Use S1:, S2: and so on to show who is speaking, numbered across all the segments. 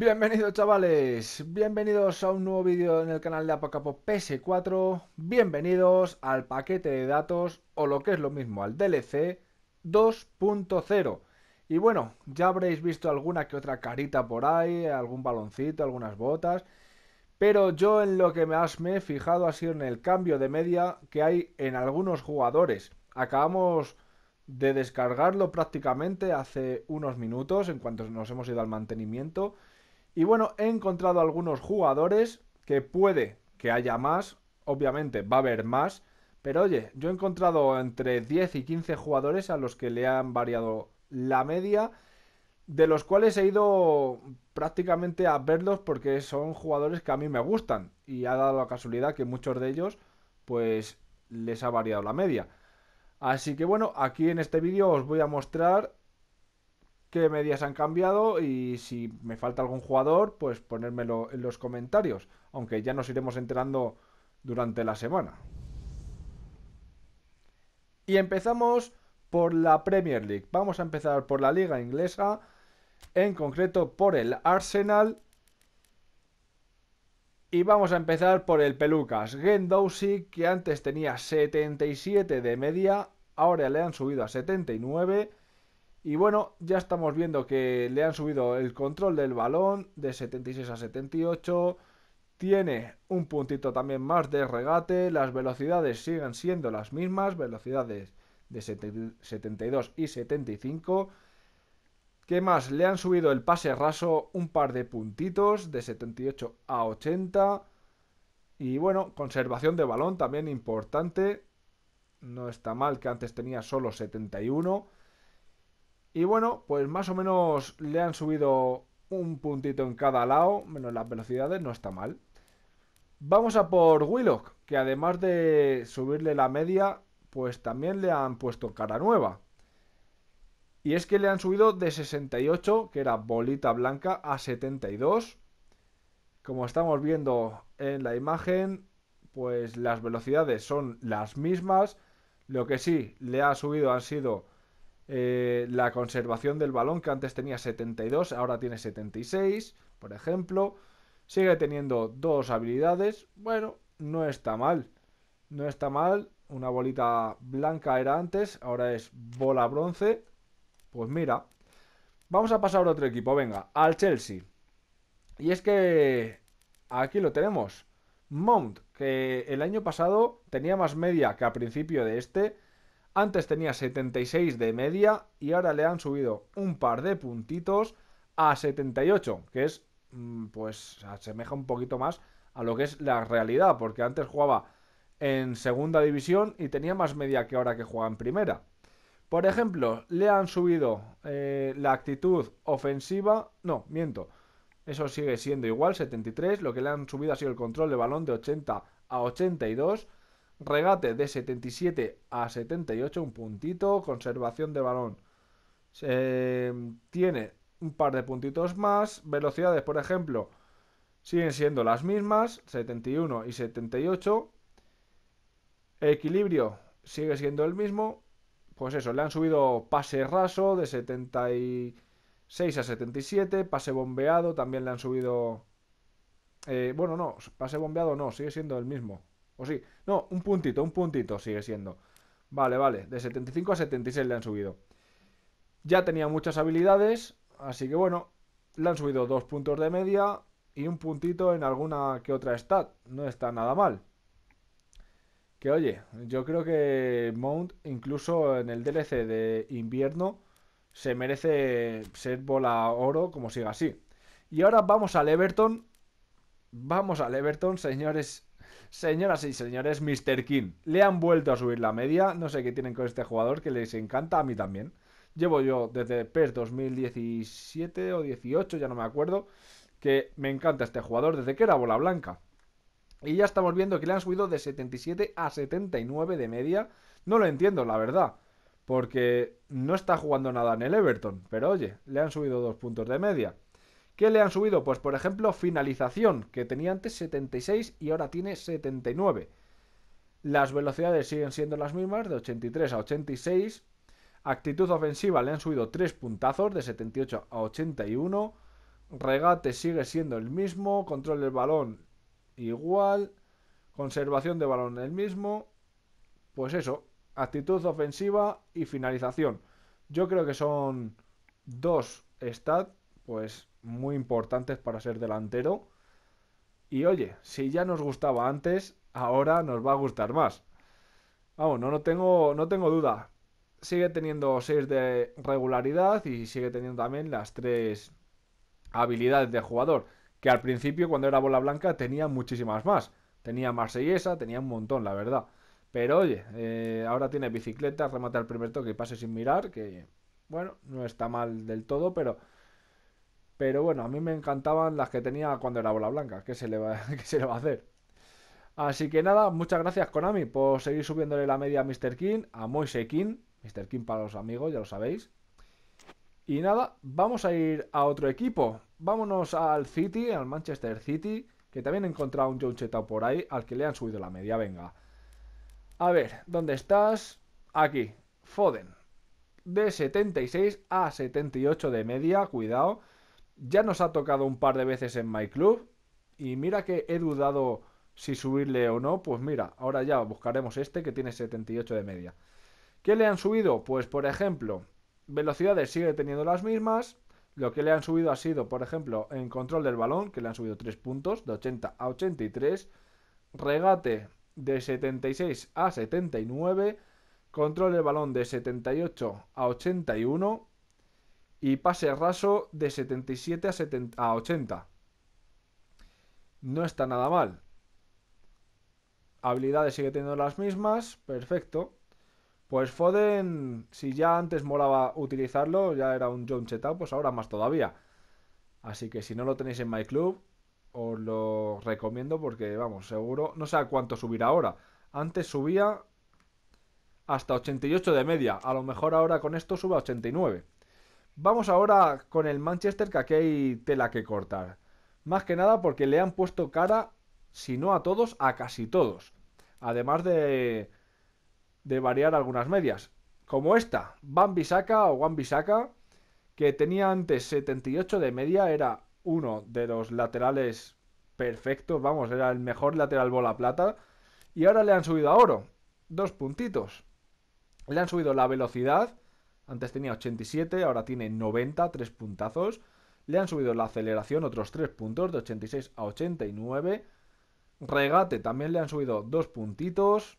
S1: Bienvenidos chavales, bienvenidos a un nuevo vídeo en el canal de Apocapo PS4, bienvenidos al paquete de datos o lo que es lo mismo al DLC 2.0 y bueno, ya habréis visto alguna que otra carita por ahí, algún baloncito, algunas botas pero yo en lo que más me he fijado ha sido en el cambio de media que hay en algunos jugadores acabamos de descargarlo prácticamente hace unos minutos en cuanto nos hemos ido al mantenimiento y bueno, he encontrado algunos jugadores que puede que haya más, obviamente va a haber más, pero oye, yo he encontrado entre 10 y 15 jugadores a los que le han variado la media, de los cuales he ido prácticamente a verlos porque son jugadores que a mí me gustan y ha dado la casualidad que muchos de ellos pues les ha variado la media. Así que bueno, aquí en este vídeo os voy a mostrar qué medias han cambiado y si me falta algún jugador, pues ponérmelo en los comentarios, aunque ya nos iremos enterando durante la semana. Y empezamos por la Premier League. Vamos a empezar por la liga inglesa, en concreto por el Arsenal. Y vamos a empezar por el Pelucas, Gendousi, que antes tenía 77 de media, ahora le han subido a 79 y bueno, ya estamos viendo que le han subido el control del balón de 76 a 78. Tiene un puntito también más de regate. Las velocidades siguen siendo las mismas, velocidades de 72 y 75. ¿Qué más? Le han subido el pase raso un par de puntitos, de 78 a 80. Y bueno, conservación de balón también importante. No está mal que antes tenía solo 71. Y bueno, pues más o menos le han subido un puntito en cada lado, menos las velocidades, no está mal. Vamos a por Willock, que además de subirle la media, pues también le han puesto cara nueva. Y es que le han subido de 68, que era bolita blanca, a 72. Como estamos viendo en la imagen, pues las velocidades son las mismas. Lo que sí le ha subido han sido eh, la conservación del balón que antes tenía 72, ahora tiene 76, por ejemplo. Sigue teniendo dos habilidades. Bueno, no está mal. No está mal. Una bolita blanca era antes, ahora es bola bronce. Pues mira, vamos a pasar a otro equipo, venga, al Chelsea. Y es que aquí lo tenemos. Mount, que el año pasado tenía más media que a principio de este antes tenía 76 de media y ahora le han subido un par de puntitos a 78, que es, mm, pues, asemeja un poquito más a lo que es la realidad, porque antes jugaba en segunda división y tenía más media que ahora que juega en primera. Por ejemplo, le han subido eh, la actitud ofensiva, no, miento, eso sigue siendo igual, 73, lo que le han subido ha sido el control de balón de 80 a 82, Regate de 77 a 78, un puntito. Conservación de balón. Em, tiene un par de puntitos más. Velocidades, por ejemplo, siguen siendo las mismas, 71 y 78. Equilibrio sigue siendo el mismo. Pues eso, le han subido pase raso de 76 a 77, pase bombeado también le han subido... Eh, bueno, no, pase bombeado no, sigue siendo el mismo. O sí. No, un puntito, un puntito sigue siendo. Vale, vale. De 75 a 76 le han subido. Ya tenía muchas habilidades, así que bueno, le han subido dos puntos de media y un puntito en alguna que otra stat. No está nada mal. Que oye, yo creo que Mount, incluso en el DLC de invierno, se merece ser bola oro como siga así. Y ahora vamos al Everton. Vamos al Everton, señores Señoras y señores, Mr. King, le han vuelto a subir la media. No sé qué tienen con este jugador que les encanta, a mí también. Llevo yo desde PES 2017 o 18, ya no me acuerdo, que me encanta este jugador desde que era bola blanca. Y ya estamos viendo que le han subido de 77 a 79 de media. No lo entiendo, la verdad. Porque no está jugando nada en el Everton. Pero oye, le han subido dos puntos de media. ¿Qué le han subido? Pues por ejemplo, finalización, que tenía antes 76 y ahora tiene 79. Las velocidades siguen siendo las mismas, de 83 a 86. Actitud ofensiva le han subido 3 puntazos, de 78 a 81. Regate sigue siendo el mismo, control del balón igual, conservación de balón el mismo. Pues eso, actitud ofensiva y finalización. Yo creo que son dos stats, pues muy importantes para ser delantero. Y oye, si ya nos gustaba antes, ahora nos va a gustar más. Vamos, no, no, tengo, no tengo duda. Sigue teniendo 6 de regularidad y sigue teniendo también las 3 habilidades de jugador. Que al principio, cuando era bola blanca, tenía muchísimas más. Tenía marsellesa, tenía un montón, la verdad. Pero oye, eh, ahora tiene bicicleta, remata el primer toque y pase sin mirar, que bueno, no está mal del todo, pero pero bueno, a mí me encantaban las que tenía cuando era bola blanca. ¿Qué se le va, se le va a hacer? Así que nada, muchas gracias Konami por seguir subiéndole la media a Mr. King, a Moise King, Mr. King para los amigos, ya lo sabéis. Y nada, vamos a ir a otro equipo. Vámonos al City, al Manchester City, que también he encontrado un John por ahí, al que le han subido la media, venga. A ver, ¿dónde estás? Aquí, Foden. De 76 a 78 de media, cuidado. Ya nos ha tocado un par de veces en MyClub Club. Y mira que he dudado si subirle o no. Pues mira, ahora ya buscaremos este que tiene 78 de media. ¿Qué le han subido? Pues por ejemplo, velocidades sigue teniendo las mismas. Lo que le han subido ha sido, por ejemplo, en control del balón, que le han subido 3 puntos, de 80 a 83. Regate de 76 a 79. Control del balón de 78 a 81 y pase raso de 77 a, 80. No está nada mal. Habilidades sigue teniendo las mismas, perfecto. Pues Foden, si ya antes molaba utilizarlo, ya era un John Chetau pues ahora más todavía. Así que si no lo tenéis en MyClub Club, os lo recomiendo porque, vamos, seguro, no sé a cuánto subirá ahora. Antes subía hasta 88 de media, a lo mejor ahora con esto sube a 89. Vamos ahora con el Manchester, que aquí hay tela que cortar. Más que nada porque le han puesto cara, si no a todos, a casi todos. Además de, de variar algunas medias. Como esta, Van o Wan que tenía antes 78 de media, era uno de los laterales perfectos, vamos, era el mejor lateral bola plata. Y ahora le han subido a oro, dos puntitos. Le han subido la velocidad antes tenía 87, ahora tiene 90, 3 puntazos. Le han subido la aceleración otros 3 puntos, de 86 a 89. Regate también le han subido 2 puntitos.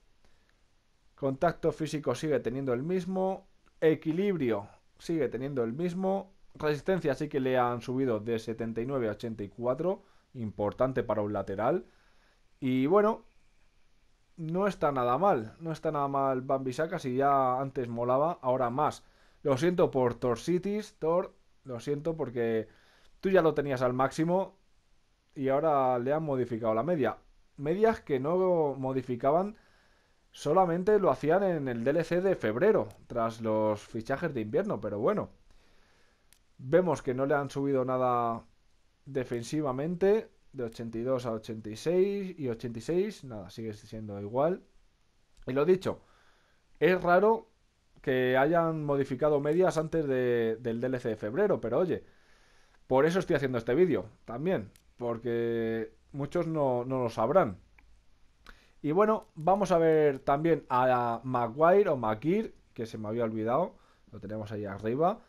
S1: Contacto físico sigue teniendo el mismo. Equilibrio sigue teniendo el mismo. Resistencia sí que le han subido de 79 a 84. Importante para un lateral. Y bueno, no está nada mal. No está nada mal Bambi Si ya antes molaba, ahora más. Lo siento por Thor Cities, Thor, lo siento porque tú ya lo tenías al máximo y ahora le han modificado la media. Medias que no modificaban, solamente lo hacían en el DLC de febrero, tras los fichajes de invierno, pero bueno. Vemos que no le han subido nada defensivamente, de 82 a 86 y 86, nada, sigue siendo igual. Y lo dicho, es raro que hayan modificado medias antes del DLC de febrero, pero oye, por eso estoy haciendo este vídeo también, porque muchos no, no lo sabrán. Y bueno, vamos a ver también a Maguire o Maguire, que se me había olvidado, lo tenemos ahí arriba.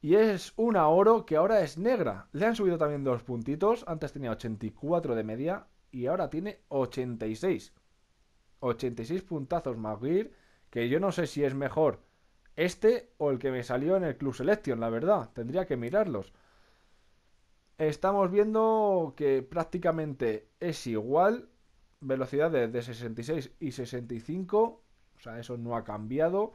S1: Y es una oro que ahora es negra. Le han subido también dos puntitos. Antes tenía 84 de media y ahora tiene 86. 86 puntazos Maguire que yo no sé si es mejor este o el que me salió en el Club Selection, la verdad, tendría que mirarlos. Estamos viendo que prácticamente es igual, velocidades de 66 y 65, o sea, eso no ha cambiado.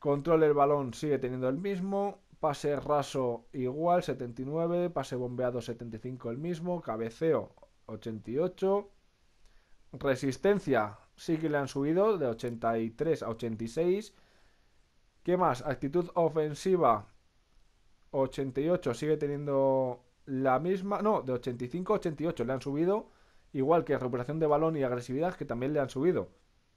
S1: Control el balón sigue teniendo el mismo, pase raso igual, 79, pase bombeado 75 el mismo, cabeceo 88, resistencia sí que le han subido de 83 a 86. ¿Qué más? Actitud ofensiva 88 sigue teniendo la misma, no, de 85 a 88 le han subido, igual que recuperación de balón y agresividad que también le han subido.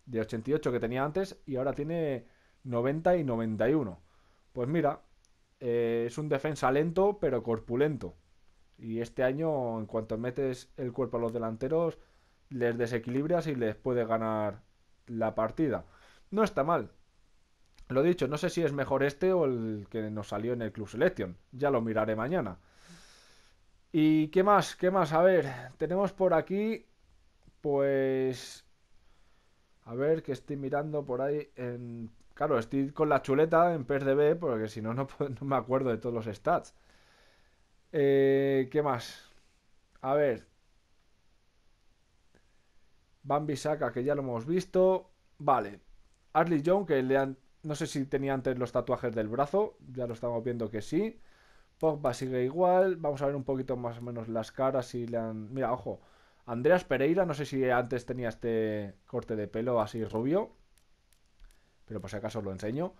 S1: De 88 que tenía antes y ahora tiene 90 y 91. Pues mira, eh, es un defensa lento pero corpulento. Y este año, en cuanto metes el cuerpo a los delanteros, les desequilibras y les puede ganar la partida. No está mal. Lo dicho, no sé si es mejor este o el que nos salió en el Club Selection. Ya lo miraré mañana. ¿Y qué más? ¿Qué más? A ver, tenemos por aquí, pues... A ver, que estoy mirando por ahí en... Claro, estoy con la chuleta en PSDB porque si no, no, me acuerdo de todos los stats. Eh, ¿Qué más? A ver, Bambi Saka, que ya lo hemos visto. Vale. Ashley Young, que le han... no sé si tenía antes los tatuajes del brazo. Ya lo estamos viendo que sí. Pogba sigue igual. Vamos a ver un poquito más o menos las caras. le Mira, ojo. Andreas Pereira, no sé si antes tenía este corte de pelo así rubio. Pero por si acaso lo enseño.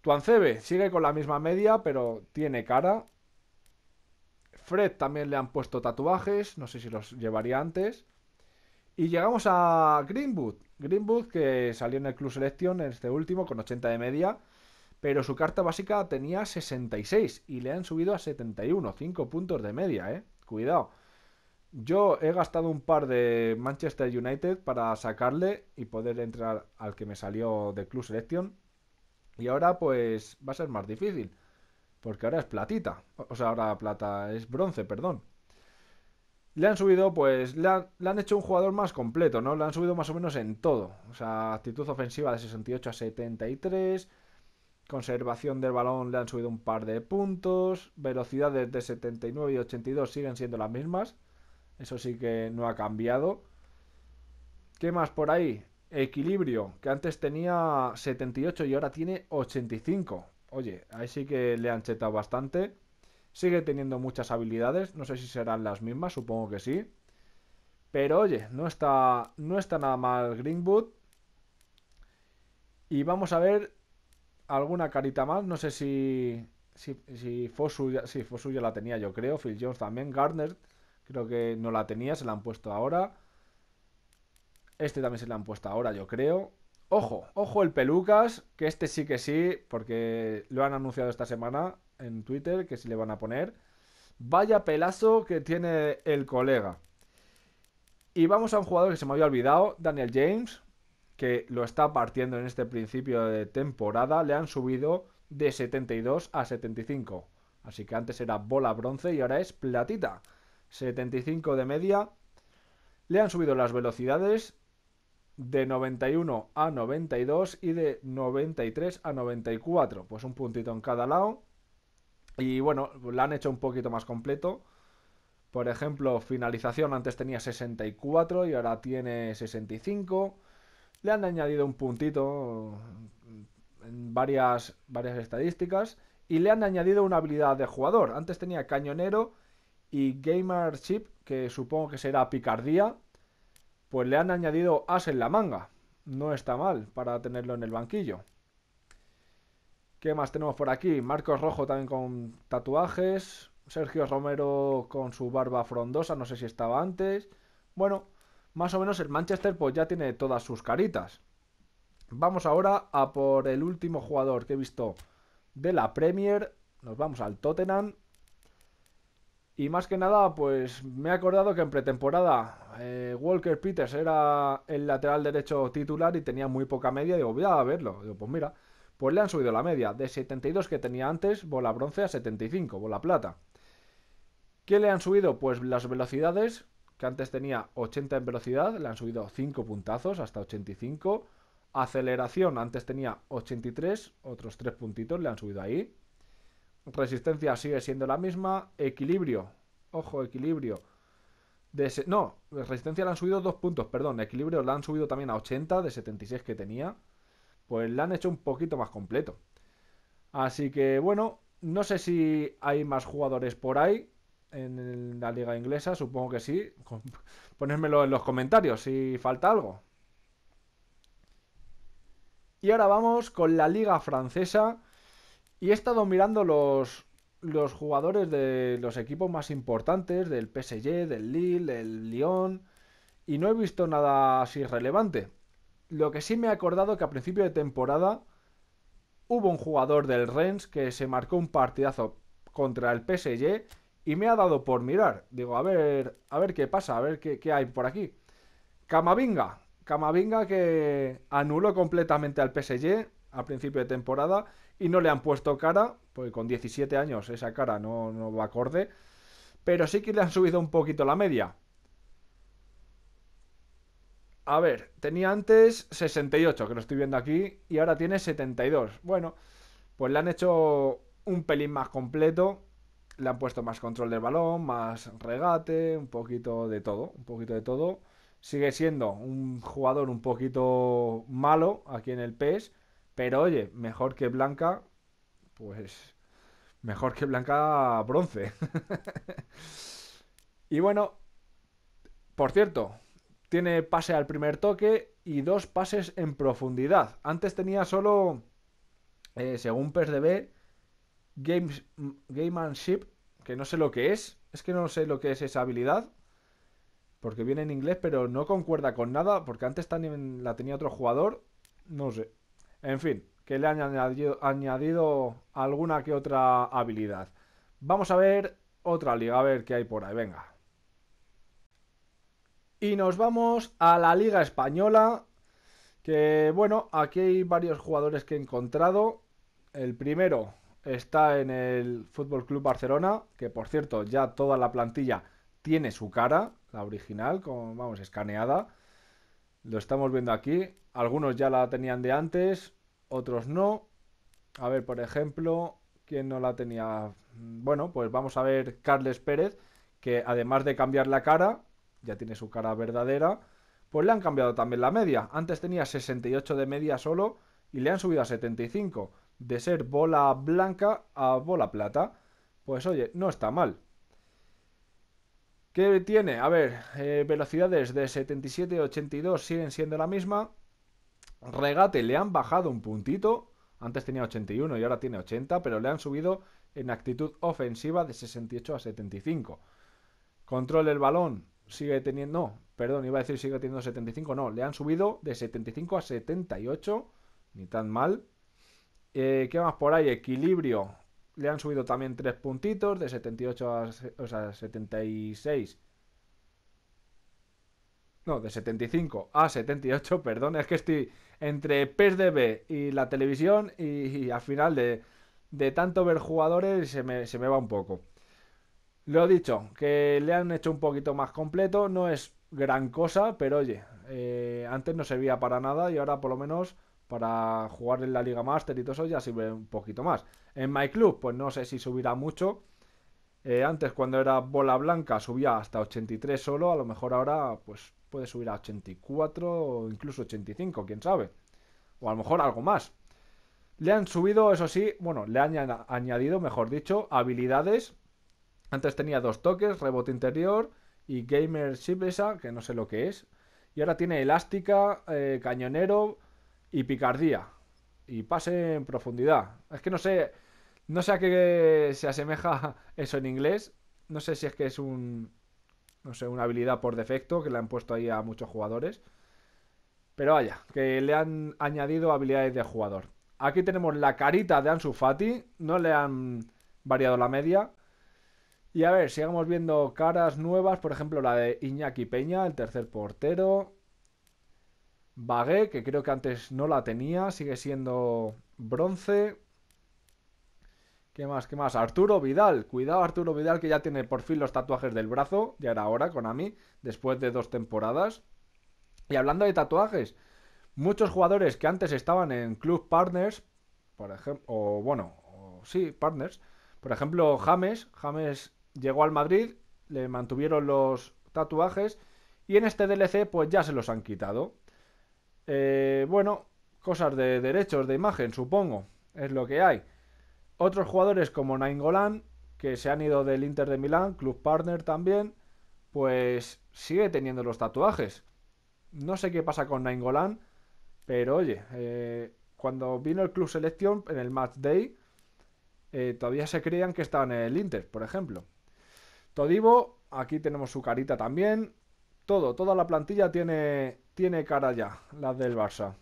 S1: Tuancebe sigue con la misma media, pero tiene cara. Fred también le han puesto tatuajes, no sé si los llevaría antes. Y llegamos a Greenwood. Greenwood que salió en el Club Selection, en este último, con 80 de media. Pero su carta básica tenía 66 y le han subido a 71, 5 puntos de media, ¿eh? Cuidado. Yo he gastado un par de Manchester United para sacarle y poder entrar al que me salió de Club Selection. Y ahora pues va a ser más difícil. Porque ahora es platita. O sea, ahora plata es bronce, perdón le han subido, pues, le han, hecho un jugador más completo, ¿no? Le han subido más o menos en todo. O sea, actitud ofensiva de 68 a 73, conservación del balón le han subido un par de puntos, velocidades de 79 y 82 siguen siendo las mismas. Eso sí que no ha cambiado. ¿Qué más por ahí? Equilibrio, que antes tenía 78 y ahora tiene 85. Oye, ahí sí que le han chetado bastante. Sigue teniendo muchas habilidades, no sé si serán las mismas, supongo que sí. Pero oye, no está, no está nada mal Greenwood. Y vamos a ver alguna carita más, no sé si, si, si Fosu, ya, la tenía yo creo, Phil Jones también, Gardner creo que no la tenía, se la han puesto ahora. Este también se la han puesto ahora, yo creo. Ojo, ojo el Pelucas, que este sí que sí, porque lo han anunciado esta semana en Twitter que si le van a poner. Vaya pelazo que tiene el colega. Y vamos a un jugador que se me había olvidado, Daniel James, que lo está partiendo en este principio de temporada. Le han subido de 72 a 75. Así que antes era bola bronce y ahora es platita. 75 de media. Le han subido las velocidades de 91 a 92 y de 93 a 94. Pues un puntito en cada lado. Y bueno, la han hecho un poquito más completo. Por ejemplo, finalización antes tenía 64 y ahora tiene 65. Le han añadido un puntito en varias, varias estadísticas. Y le han añadido una habilidad de jugador. Antes tenía cañonero y gamer chip que supongo que será picardía. Pues le han añadido as en la manga. No está mal para tenerlo en el banquillo. ¿Qué más tenemos por aquí? Marcos Rojo también con tatuajes. Sergio Romero con su barba frondosa, no sé si estaba antes. Bueno, más o menos el Manchester pues ya tiene todas sus caritas. Vamos ahora a por el último jugador que he visto de la Premier. Nos vamos al Tottenham. Y más que nada, pues me he acordado que en pretemporada eh, Walker Peters era el lateral derecho titular y tenía muy poca media. Digo, voy a verlo. Digo, pues mira, pues le han subido la media. De 72 que tenía antes, bola bronce a 75, bola plata. ¿Qué le han subido? Pues las velocidades, que antes tenía 80 en velocidad, le han subido 5 puntazos hasta 85. Aceleración, antes tenía 83, otros 3 puntitos le han subido ahí. Resistencia sigue siendo la misma. Equilibrio, ojo, equilibrio. De no, resistencia le han subido 2 puntos, perdón. Equilibrio le han subido también a 80 de 76 que tenía pues la han hecho un poquito más completo. Así que bueno, no sé si hay más jugadores por ahí en la liga inglesa, supongo que sí. Ponérmelo en los comentarios si falta algo. Y ahora vamos con la liga francesa. Y he estado mirando los, los jugadores de los equipos más importantes, del PSG, del Lille, del Lyon, y no he visto nada así relevante. Lo que sí me he acordado que a principio de temporada hubo un jugador del Rennes que se marcó un partidazo contra el PSG y me ha dado por mirar. Digo, a ver, a ver qué pasa, a ver qué, hay por aquí. Camavinga. Camavinga que anuló completamente al PSG a principio de temporada y no le han puesto cara, porque con 17 años esa cara no, no va acorde, pero sí que le han subido un poquito la media. A ver, tenía antes 68, que lo estoy viendo aquí, y ahora tiene 72. Bueno, pues le han hecho un pelín más completo. Le han puesto más control del balón, más regate, un poquito de todo, un poquito de todo. Sigue siendo un jugador un poquito malo aquí en el PES, pero oye, mejor que Blanca, pues mejor que Blanca bronce. y bueno, por cierto, tiene pase al primer toque y dos pases en profundidad. Antes tenía solo, eh, según PSDB, games, Gamemanship, que no sé lo que es. Es que no sé lo que es esa habilidad. Porque viene en inglés, pero no concuerda con nada. Porque antes también la tenía otro jugador. No sé. En fin, que le han añadido alguna que otra habilidad. Vamos a ver otra liga, a ver qué hay por ahí. Venga. Y nos vamos a la Liga Española. Que bueno, aquí hay varios jugadores que he encontrado. El primero está en el Fútbol Club Barcelona, que por cierto, ya toda la plantilla tiene su cara, la original, vamos, escaneada. Lo estamos viendo aquí. Algunos ya la tenían de antes, otros no. A ver, por ejemplo, ¿quién no la tenía? Bueno, pues vamos a ver Carles Pérez, que además de cambiar la cara, ya tiene su cara verdadera, pues le han cambiado también la media. Antes tenía 68 de media solo y le han subido a 75, de ser bola blanca a bola plata. Pues oye, no está mal. ¿Qué tiene? A ver, eh, velocidades de 77 a 82 siguen siendo la misma. Regate le han bajado un puntito. Antes tenía 81 y ahora tiene 80, pero le han subido en actitud ofensiva de 68 a 75. Control el balón, sigue teniendo, no, perdón, iba a decir sigue teniendo 75, no, le han subido de 75 a 78, ni tan mal. Eh, ¿Qué más por ahí? Equilibrio. Le han subido también 3 puntitos, de 78 a 76. No, de 75 a 78, perdón, es que estoy entre PSDB y la televisión y, al final de, de tanto ver jugadores se me, se me va un poco. Lo dicho, que le han hecho un poquito más completo, no es gran cosa, pero oye, eh, antes no servía para nada y ahora por lo menos para jugar en la Liga Master y todo eso ya sirve un poquito más. En My Club, pues no sé si subirá mucho. Eh, antes cuando era bola blanca subía hasta 83 solo, a lo mejor ahora pues puede subir a 84 o incluso 85, quién sabe. O a lo mejor algo más. Le han subido, eso sí, bueno, le han añadido, mejor dicho, habilidades antes tenía dos toques, rebote interior y Gamer sibesa, que no sé lo que es. Y ahora tiene elástica, eh, cañonero y picardía. Y pase en profundidad. Es que no sé, no sé a qué se asemeja eso en inglés. No sé si es que es un, no sé, una habilidad por defecto que le han puesto ahí a muchos jugadores. Pero vaya, que le han añadido habilidades de jugador. Aquí tenemos la carita de Ansu Fati. No le han variado la media. Y a ver, sigamos viendo caras nuevas, por ejemplo la de Iñaki Peña, el tercer portero. Bagué, que creo que antes no la tenía, sigue siendo bronce. ¿Qué más? ¿Qué más? Arturo Vidal. Cuidado Arturo Vidal que ya tiene por fin los tatuajes del brazo. Ya era ahora con Ami, después de dos temporadas. Y hablando de tatuajes, muchos jugadores que antes estaban en Club Partners, por ejemplo, o bueno, sí, Partners. Por ejemplo, James. James llegó al Madrid, le mantuvieron los tatuajes y en este DLC pues ya se los han quitado. Eh, bueno, cosas de derechos de imagen, supongo, es lo que hay. Otros jugadores como Golan, que se han ido del Inter de Milán, club partner también, pues sigue teniendo los tatuajes. No sé qué pasa con Nainggolan, pero oye, eh, cuando vino el Club Selección en el Match Day, eh, todavía se creían que estaban en el Inter, por ejemplo. Todivo, aquí tenemos su carita también. Todo, toda la plantilla tiene, tiene cara ya, la del Barça.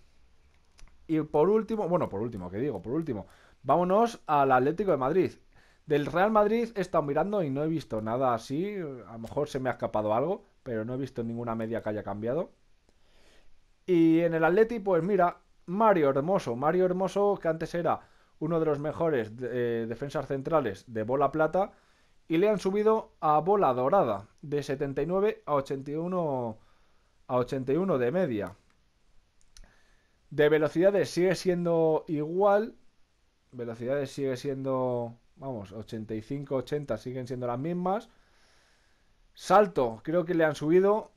S1: Y por último, bueno, por último, que digo? Por último, vámonos al Atlético de Madrid. Del Real Madrid he estado mirando y no he visto nada así. A lo mejor se me ha escapado algo, pero no he visto ninguna media que haya cambiado. Y en el Atlético, pues mira, Mario Hermoso. Mario Hermoso, que antes era uno de los mejores eh, defensas centrales de bola plata, y le han subido a bola dorada de 79 a 81 a 81 de media. De velocidades sigue siendo igual, velocidades sigue siendo, vamos, 85, 80 siguen siendo las mismas. Salto, creo que le han subido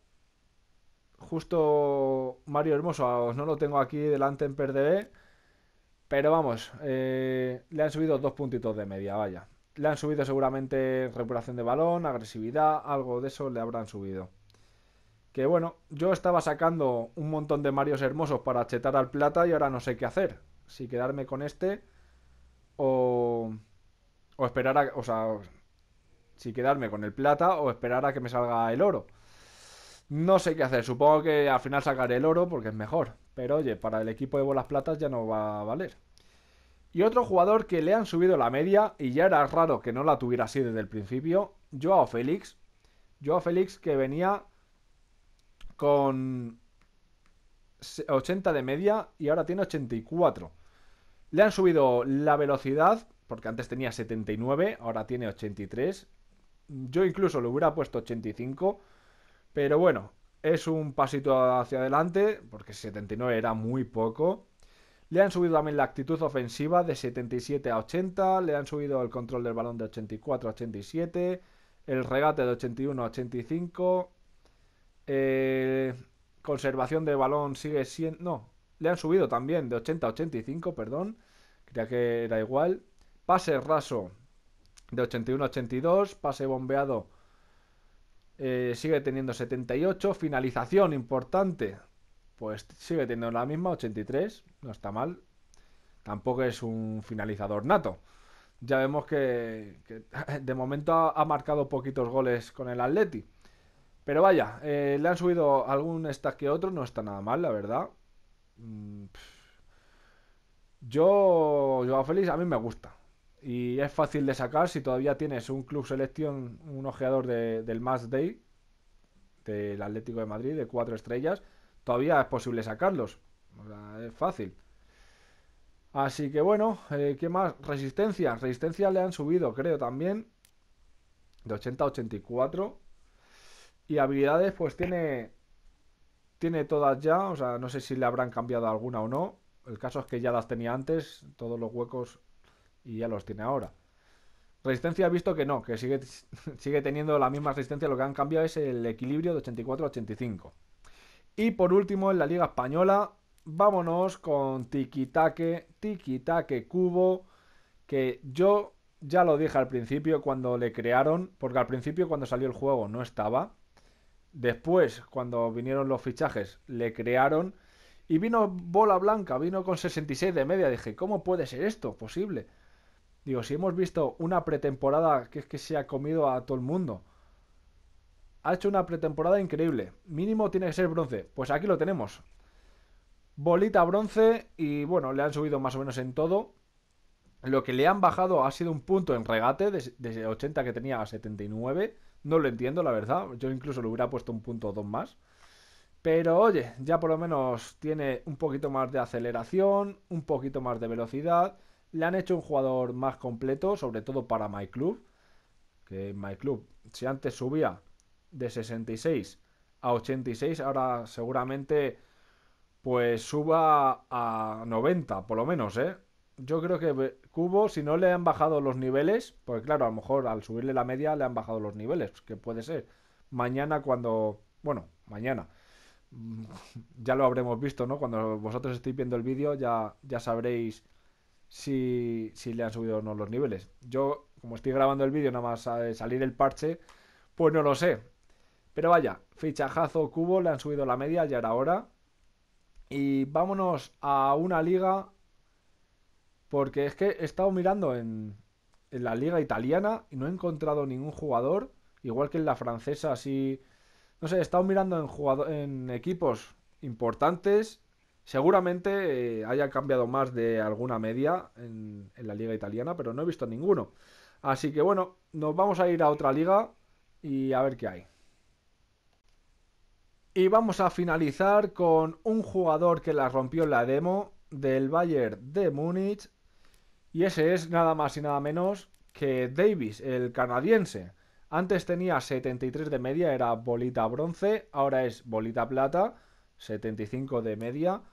S1: justo Mario Hermoso, no lo tengo aquí delante en PRDB, pero vamos, eh, le han subido dos puntitos de media, vaya. Le han subido seguramente recuperación de balón, agresividad, algo de eso le habrán subido. Que bueno, yo estaba sacando un montón de Marios hermosos para chetar al plata y ahora no sé qué hacer. Si quedarme con este o, o esperar a... O sea, si quedarme con el plata o esperar a que me salga el oro. No sé qué hacer, supongo que al final sacaré el oro porque es mejor. Pero oye, para el equipo de bolas platas ya no va a valer. Y otro jugador que le han subido la media, y ya era raro que no la tuviera así desde el principio, Joao Félix. Joao Félix que venía con 80 de media y ahora tiene 84. Le han subido la velocidad, porque antes tenía 79, ahora tiene 83. Yo incluso le hubiera puesto 85, pero bueno, es un pasito hacia adelante, porque 79 era muy poco. Le han subido también la actitud ofensiva de 77 a 80, le han subido el control del balón de 84 a 87, el regate de 81 a 85, eh, conservación de balón sigue siendo... No, le han subido también de 80 a 85, perdón, creía que era igual. Pase raso de 81 a 82, pase bombeado eh, sigue teniendo 78, finalización importante pues sigue teniendo la misma, 83, no está mal. Tampoco es un finalizador nato. Ya vemos que, de momento ha, marcado poquitos goles con el Atleti. Pero vaya, eh, le han subido algún stack que otro, no está nada mal, la verdad. Mm, Yo, Joao Félix, a mí me gusta. Y es fácil de sacar si todavía tienes un club selección, un ojeador del Mass Day, del Atlético de Madrid, de cuatro estrellas todavía es posible sacarlos. es fácil. Así que bueno, eh, ¿qué más? Resistencia. Resistencia le han subido, creo, también. De 80 a 84. Y habilidades, pues tiene. Tiene todas ya. O sea, no sé si le habrán cambiado alguna o no. El caso es que ya las tenía antes, todos los huecos, y ya los tiene ahora. Resistencia he visto que no, que sigue, sigue teniendo la misma resistencia. Lo que han cambiado es el equilibrio de 84 a 85. Y por último, en la Liga Española, vámonos con Tiquitaque, Tiquitaque Cubo, que yo ya lo dije al principio cuando le crearon, porque al principio cuando salió el juego no estaba. Después, cuando vinieron los fichajes, le crearon. Y vino bola blanca, vino con 66 de media. Dije, ¿cómo puede ser esto posible? Digo, si hemos visto una pretemporada que es que se ha comido a todo el mundo ha hecho una pretemporada increíble. Mínimo tiene que ser bronce. Pues aquí lo tenemos. Bolita bronce y bueno, le han subido más o menos en todo. Lo que le han bajado ha sido un punto en regate, desde 80 que tenía a 79. No lo entiendo, la verdad. Yo incluso le hubiera puesto un punto o dos más. Pero oye, ya por lo menos tiene un poquito más de aceleración, un poquito más de velocidad. Le han hecho un jugador más completo, sobre todo para MyClub. Que MyClub, si antes subía de 66 a 86, ahora seguramente pues suba a 90 por lo menos, ¿eh? Yo creo que eh, Cubo, si no le han bajado los niveles, pues claro, a lo mejor al subirle la media le han bajado los niveles, que puede ser. Mañana cuando, bueno, mañana, ya lo habremos visto, ¿no? Cuando vosotros estéis viendo el vídeo ya, ya sabréis si, si, le han subido o no los niveles. Yo, como estoy grabando el vídeo, nada más eh, salir el parche, pues no lo sé. Pero vaya, fichajazo cubo, le han subido la media, ya era hora. Y vámonos a una liga. Porque es que he estado mirando en, la liga italiana y no he encontrado ningún jugador. Igual que en la francesa, así. No sé, he estado mirando en, equipos importantes. Seguramente eh, haya cambiado más de alguna media en la liga italiana, pero no he visto ninguno. Así que bueno, nos vamos a ir a otra liga y a ver qué hay. Y vamos a finalizar con un jugador que la rompió en la demo del Bayern de Múnich. Y ese es nada más y nada menos que Davis, el canadiense. Antes tenía 73 de media, era bolita bronce, ahora es bolita plata, 75 de media.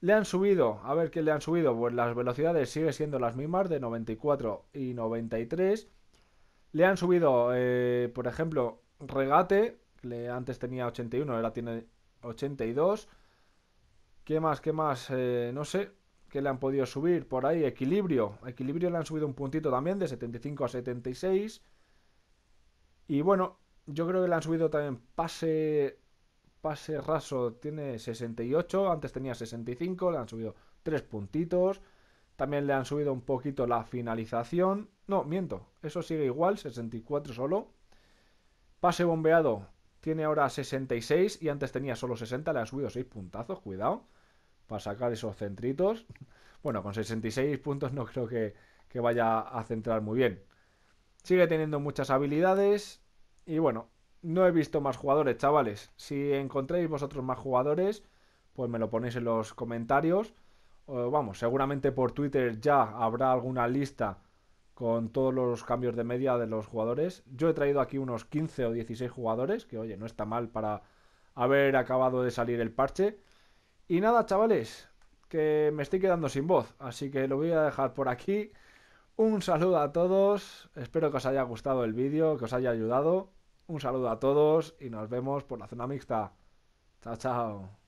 S1: Le han subido, a ver qué le han subido, pues las velocidades siguen siendo las mismas, de 94 y 93. Le han subido, eh, por ejemplo, regate, antes tenía 81, ahora tiene 82. ¿Qué más? ¿Qué más? Eh, no sé. ¿Qué le han podido subir por ahí? Equilibrio. Equilibrio le han subido un puntito también, de 75 a 76. Y bueno, yo creo que le han subido también pase. Pase raso tiene 68, antes tenía 65, le han subido 3 puntitos. También le han subido un poquito la finalización. No, miento, eso sigue igual, 64 solo. Pase bombeado tiene ahora 66 y antes tenía solo 60. Le ha subido 6 puntazos, cuidado. Para sacar esos centritos. Bueno, con 66 puntos no creo que, vaya a centrar muy bien. Sigue teniendo muchas habilidades. Y bueno, no he visto más jugadores, chavales. Si encontréis vosotros más jugadores, pues me lo ponéis en los comentarios. vamos, seguramente por Twitter ya habrá alguna lista con todos los cambios de media de los jugadores. Yo he traído aquí unos 15 o 16 jugadores, que oye, no está mal para haber acabado de salir el parche. Y nada, chavales, que me estoy quedando sin voz, así que lo voy a dejar por aquí. Un saludo a todos, espero que os haya gustado el vídeo, que os haya ayudado. Un saludo a todos y nos vemos por la zona mixta. Chao, chao.